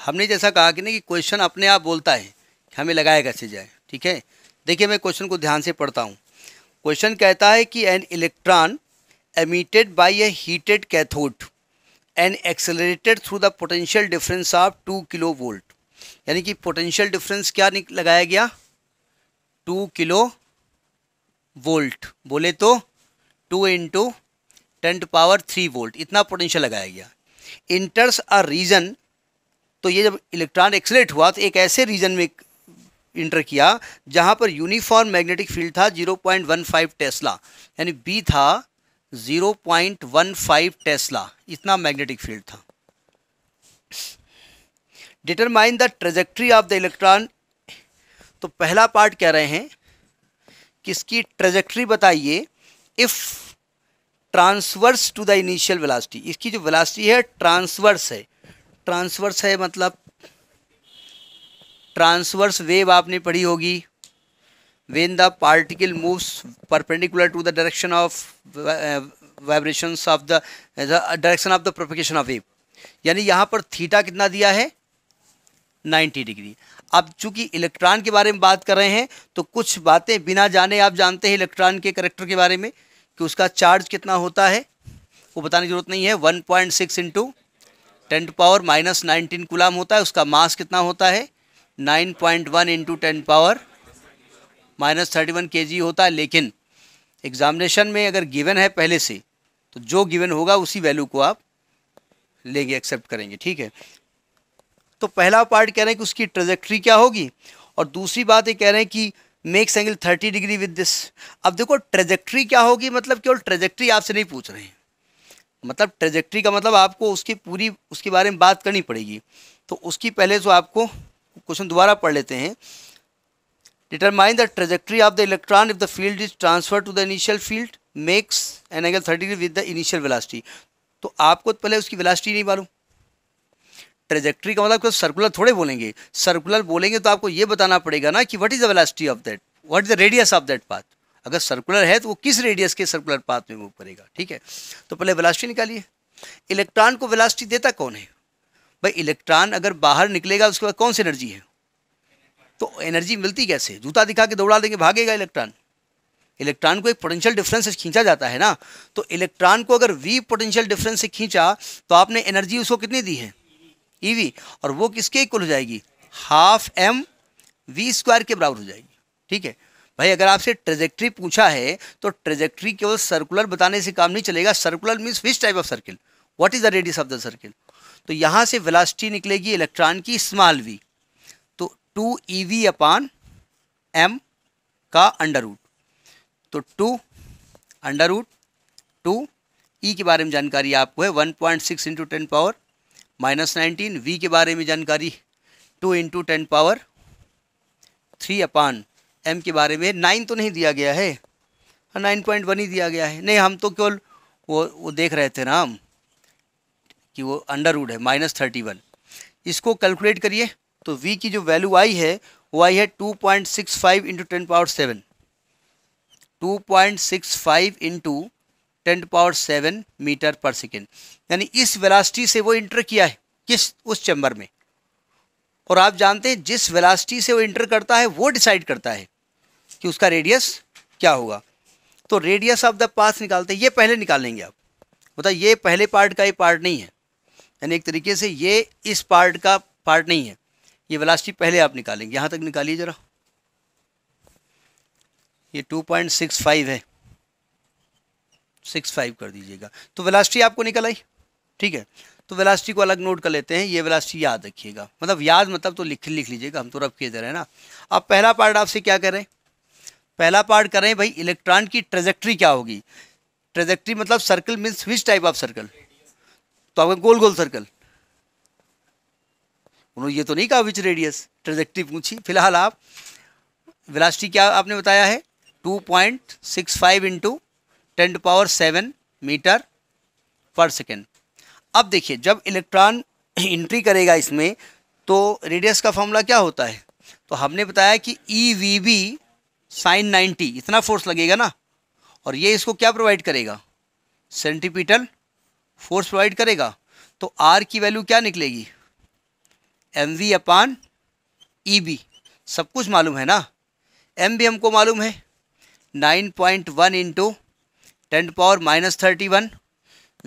हमने जैसा कहा कि ना कि क्वेश्चन अपने आप बोलता है कि हमें लगाया कैसे जाए ठीक है देखिए मैं क्वेश्चन को ध्यान से पढ़ता हूँ क्वेश्चन कहता है कि an electron emitted by a heated cathode an accelerated through the potential difference of two kilo volt यानी कि पोटेंशियल डिफरेंस क्या लगाया गया टू किलो वोल्ट बोले तो two into ten power three volt इतना पोटेंशियल लगाया गया इंटर्स अ रीजन तो ये जब इलेक्ट्रॉन एक्सलेट हुआ तो एक ऐसे रीजन में इंटर किया जहाँ पर यूनिफॉर्म मैग्नेटिक फील्ड था 0.15 टेस्ला यानी बी था 0.15 टेस्ला इतना मैग्नेटिक फील्ड था determine the trajectory of the electron तो पहला पार्ट कह रहे हैं कि इसकी ट्रेजेक्ट्री बताइए if transverse to the initial velocity इसकी जो वेलासिटी है ट्रांसवर्स है ट्रांसवर्स है मतलब ट्रांसवर्स वेव आपने पढ़ी होगी when the particle moves perpendicular to the direction of vibration of the direction of the propagation of wave यानी यहाँ पर थीटा कितना दिया है 90 डिग्री अब चूंकि इलेक्ट्रॉन के बारे में बात कर रहे हैं तो कुछ बातें बिना जाने आप जानते हैं इलेक्ट्रॉन के करेक्टर के बारे में कि उसका चार्ज कितना होता है वो बताने की जरूरत नहीं है 1.6 point six into ten to power minus nineteen coulomb होता है उसका मास कितना होता है nine point one into ten power minus thirty one K G होता है लेकिन एग्जामिनेशन में अगर गिवन है पहले से तो जो गिवन होगा उसी वैल्यू को आप लेंगे एक्सेप्ट करेंगे ठीक है तो पहला पार्ट कह रहे हैं कि उसकी ट्रेजेक्ट्री क्या होगी और दूसरी बात ये कह रहे हैं कि makes angle thirty degree with this अब देखो ट्रेजेक्ट्री क्या होगी मतलब केवल ट्रेजेक्ट्री आपसे नहीं पूछ रहे हैं मतलब ट्रेजेक्ट्री का मतलब आपको उसकी पूरी उसके बारे में बात करनी पड़ेगी तो उसकी पहले जो आपको क्वेश्चन दोबारा पढ़ लेते हैं determine the trajectory of the electron if the field is transfer to the initial field makes an angle thirty degree with the initial velocity तो आपको तो पहले उसकी वेलासिटी नहीं मालूम ट्रेजेक्ट्री का मतलब तो सर्कुलर थोड़े बोलेंगे सर्कुलर बोलेंगे तो आपको ये बताना पड़ेगा ना कि what is the velocity of that what is the radius of that path अगर सर्कुलर है तो वो किस रेडियस के सर्कुलर पाथ में मूव करेगा ठीक है तो पहले वेलासिटी निकालिए इलेक्ट्रॉन को वेलासिटी देता कौन है भाई इलेक्ट्रॉन अगर बाहर निकलेगा उसके बाद कौन सी एनर्जी है तो एनर्जी मिलती कैसे जूता दिखा के दौड़ा देंगे भागेगा इलेक्ट्रॉन इलेक्ट्रॉन को एक पोटेंशियल डिफरेंस से खींचा जाता है ना तो इलेक्ट्रॉन को अगर वी पोटेंशियल डिफरेंस से खींचा तो आपने एनर्जी उसको कितनी दी है ईवी e और वो किसके इक्वल हो जाएगी हाफ एम वी स्क्वायर के बराबर हो जाएगी ठीक है भाई अगर आपसे ट्रेजेक्ट्री पूछा है तो ट्रेजेक्ट्री केवल सर्कुलर बताने से काम नहीं चलेगा circular means which type of circle what is the radius of the circle तो यहाँ से वेलासिटी निकलेगी इलेक्ट्रॉन की स्मॉल वी तो two E V upon M का अंडर रूट तो two under root two E के बारे में जानकारी आपको है one point six into ten power minus nineteen V के बारे में जानकारी two into ten power three upon M के बारे में नाइन तो नहीं दिया गया है नाइन पॉइंट वन ही दिया गया है नहीं हम तो केवल वो वो देख रहे थे ना हम कि वो अंडर रूड है माइनस थर्टी वन इसको कैलकुलेट करिए तो वी की जो वैल्यू आई है वो आई है two point six five into ten power seven two point six five into ten power seven meter पर सेकेंड यानी इस वेलासिटी से वो इंटर किया है किस उस चैम्बर में और आप जानते हैं जिस वेलासिटी से वो इंटर करता है वो डिसाइड करता है कि उसका रेडियस क्या होगा तो रेडियस ऑफ द पाथ निकालते हैं ये पहले निकालेंगे आप मतलब ये पहले पार्ट का ही पार्ट नहीं है यानी एक तरीके से ये इस पार्ट का पार्ट नहीं है ये वेलासिटी पहले आप निकालेंगे यहाँ तक निकालिए जरा ये 2.65 है 65 कर दीजिएगा तो वेलासिटी आपको निकल आई ठीक है तो वेलासिटी को अलग नोट कर लेते हैं ये वेलासिटी याद रखिएगा मतलब याद मतलब तो लिख लिख लीजिएगा हम तो रब किए दे रहे हैं ना अब पहला पार्ट आपसे क्या रहे हैं पहला पार्ट कर रहे हैं भाई इलेक्ट्रॉन की ट्रेजेक्ट्री क्या होगी ट्रेजेक्ट्री मतलब circle means which type of circle तो आपका गोल गोल सर्कल उन्होंने ये तो नहीं कहा विच रेडियस ट्रेजेक्ट्री पूछी फिलहाल आप वेलासिटी क्या आपने बताया है 2.65 point six five into ten power seven meter पर सेकेंड अब देखिए जब इलेक्ट्रॉन एंट्री करेगा इसमें तो रेडियस का फॉर्मूला क्या होता है तो हमने बताया कि ई वी बी साइन 90 इतना फोर्स लगेगा ना और ये इसको क्या प्रोवाइड करेगा सेंटीपीटल फोर्स प्रोवाइड करेगा तो आर की वैल्यू क्या निकलेगी M V upon E B सब कुछ मालूम है ना एम भी हमको मालूम है nine point one into ten power minus thirty one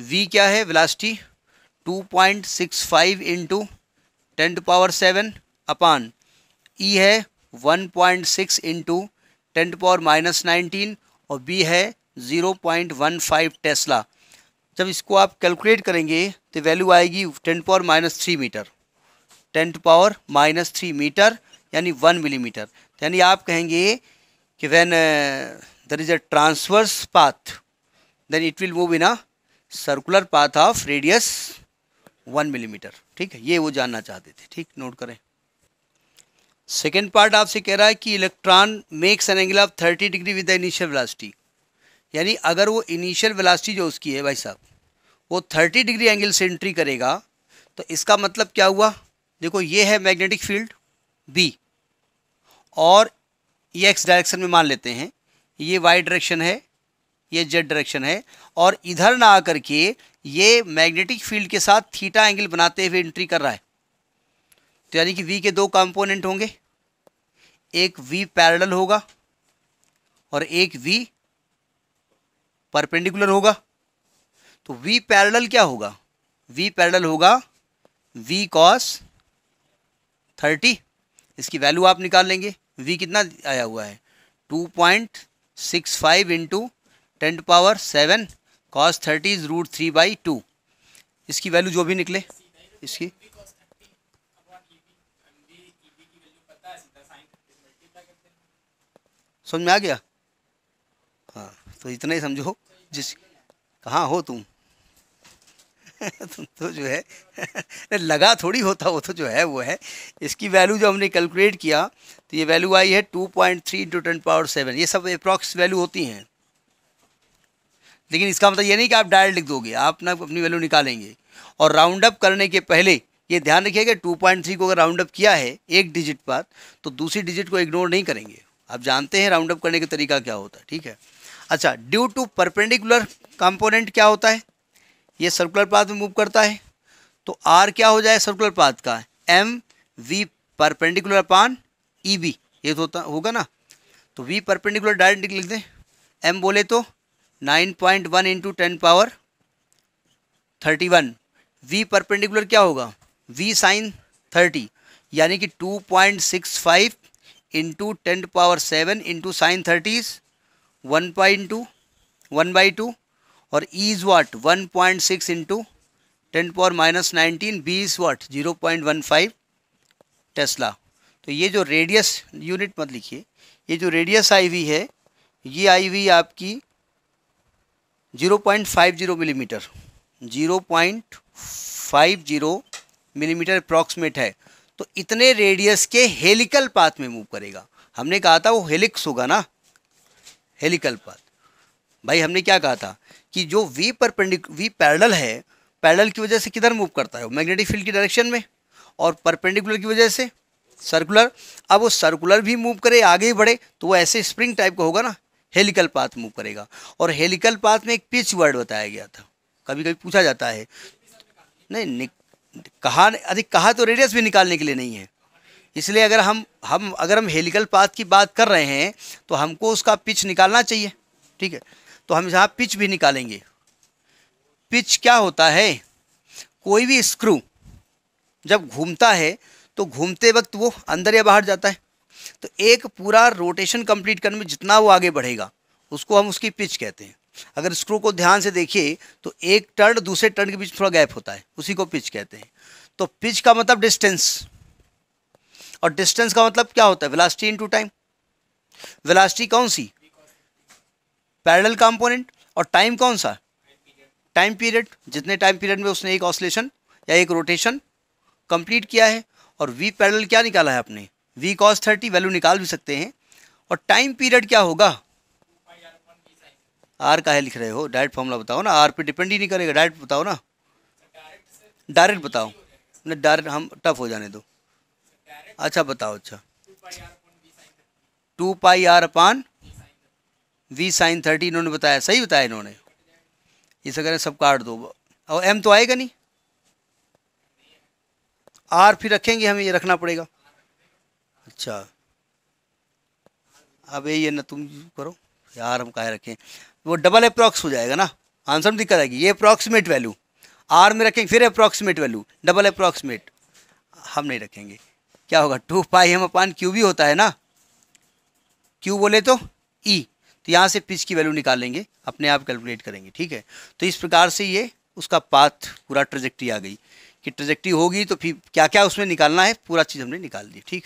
V क्या है velocity two point six five into ten power seven upon E है one point six into ten to power minus nineteen और B है zero point one five tesla जब इसको आप calculate करेंगे तो वैल्यू आएगी ten to power minus three metre ten to power minus three metre यानी वन मिलीमीटर तो यानी आप कहेंगे कि when there is a transverse path then it will move in a circular path of radius one millimetre ठीक है ये वो जानना चाहते थे ठीक नोट करें सेकेंड पार्ट आपसे कह रहा है कि electron makes an angle of thirty degree with the initial velocity यानी अगर वो इनिशियल वेलासिटी जो उसकी है भाई साहब वो थर्टी डिग्री एंगल से एंट्री करेगा तो इसका मतलब क्या हुआ देखो ये है मैग्नेटिक फील्ड बी और ये एक्स डायरेक्शन में मान लेते हैं ये वाई डायरेक्शन है ये जेड डायरेक्शन है और इधर ना आकर के ये मैग्नेटिक फील्ड के साथ थीटा एंगल बनाते हुए एंट्री कर रहा है तो यानी कि वी के दो कंपोनेंट होंगे एक वी पैरेलल होगा और एक वी परपेंडिकुलर होगा तो वी पैरेलल क्या होगा वी पैरेलल होगा वी कॉस थर्टी इसकी वैल्यू आप निकाल लेंगे वी कितना आया हुआ है two point six five into ten power seven cos thirty is root three by two इसकी वैल्यू जो भी निकले इसकी समझ में आ गया हाँ तो इतना ही समझो जिस कहाँ हो तुम तुम तो जो है लगा थोड़ी होता वो तो जो है वो है इसकी वैल्यू जो हमने कैलकुलेट किया तो ये वैल्यू आई है two point three into ten power seven ये सब अप्रॉक्स वैल्यू होती हैं लेकिन इसका मतलब ये नहीं कि आप डायरेक्ट लिख दोगे आप ना अपनी वैल्यू निकालेंगे और राउंड अप करने के पहले ये ध्यान रखिएगा टू पॉइंट थ्री को अगर राउंड अप किया है एक डिजिट पर तो दूसरी डिजिट को इग्नोर नहीं करेंगे आप जानते हैं राउंड अप करने का तरीका क्या होता है ठीक है अच्छा ड्यू टू परपेंडिकुलर कंपोनेंट क्या होता है ये सर्कुलर पाथ में मूव करता है तो आर क्या हो जाए सर्कुलर पाथ का M V perpendicular upon E B ये तो होता होगा ना तो वी परपेंडिकुलर डायरेक्ट लिख दें एम बोले तो nine point one into ten power thirty one V perpendicular क्या होगा वी साइन थर्टी यानी कि two point six five into ten to power seven into sine thirty is one point two one by two और E is what one point six into ten power minus nineteen B is what zero point one five tesla तो ये जो radius unit मत लिखिए ये जो radius I we है ये आई हुई आपकी zero point five zero millimetre zero point five zero millimetre approximate है तो इतने रेडियस के हेलिकल पाथ में मूव करेगा हमने कहा था वो हेलिक्स होगा ना हेलिकल पाथ भाई हमने क्या कहा था कि जो वी पर वी पैरल है पैरल की वजह से किधर मूव करता है मैग्नेटिक फील्ड की डायरेक्शन में और परपेंडिकुलर की वजह से सर्कुलर अब वो सर्कुलर भी मूव करे आगे ही बढ़े तो वो ऐसे स्प्रिंग टाइप का होगा ना हेलिकल पाथ मूव करेगा और हेलिकल पाथ में एक पिच वर्ड बताया गया था कभी कभी पूछा जाता है नहीं कहा अधिक कहा तो रेडियस भी निकालने के लिए नहीं है इसलिए अगर हम हम अगर हम हेलिकल पाथ की बात कर रहे हैं तो हमको उसका पिच निकालना चाहिए ठीक है तो हम यहाँ पिच भी निकालेंगे पिच क्या होता है कोई भी स्क्रू जब घूमता है तो घूमते वक्त वो अंदर या बाहर जाता है तो एक पूरा रोटेशन कंप्लीट करने में जितना वो आगे बढ़ेगा उसको हम उसकी पिच कहते हैं अगर स्क्रू को ध्यान से देखिए तो एक टर्न दूसरे टर्न के बीच थोड़ा गैप होता है उसी को पिच कहते हैं तो पिच का मतलब डिस्टेंस और डिस्टेंस का मतलब क्या होता है वेलासिटी इनटू टाइम वेलासिटी कौन सी पैरेलल कंपोनेंट और टाइम कौन सा टाइम पीरियड जितने टाइम पीरियड में उसने एक ऑसलेशन या एक रोटेशन कंप्लीट किया है और वी पैरेलल क्या निकाला है आपने वी कॉस थर्टी वैल्यू निकाल भी सकते हैं और टाइम पीरियड क्या होगा आर का है लिख रहे हो डायरेक्ट फॉर्मूला बताओ ना आर पे डिपेंड ही नहीं करेगा डायरेक्ट बताओ ना डायरेक्ट बताओ ना डायरेक्ट हम टफ हो जाने दो अच्छा बताओ अच्छा two pi R upon V sine thirty इन्होंने बताया सही बताया इन्होंने सब करें सब काट दो और एम तो आएगा नहीं आर फिर रखेंगे हमें ये रखना पड़ेगा अच्छा अब ये ना तुम करो यार हम कहा रखें वो डबल अप्रॉक्स हो जाएगा ना आंसर में दिक्कत आएगी ये अप्रॉक्सीमेट वैल्यू आर में रखेंगे फिर अप्रॉक्सीमेट वैल्यू डबल अप्रॉक्सीमेट हम नहीं रखेंगे क्या होगा टू पाई हम अपान क्यू भी होता है ना क्यू बोले तो ई e. तो यहाँ से पिच की वैल्यू निकालेंगे अपने आप कैलकुलेट करेंगे ठीक है तो इस प्रकार से ये उसका पाथ पूरा ट्रजेक्ट्री आ गई कि ट्रजेक्ट्री होगी तो फिर क्या क्या उसमें निकालना है पूरा चीज़ हमने निकाल दी ठीक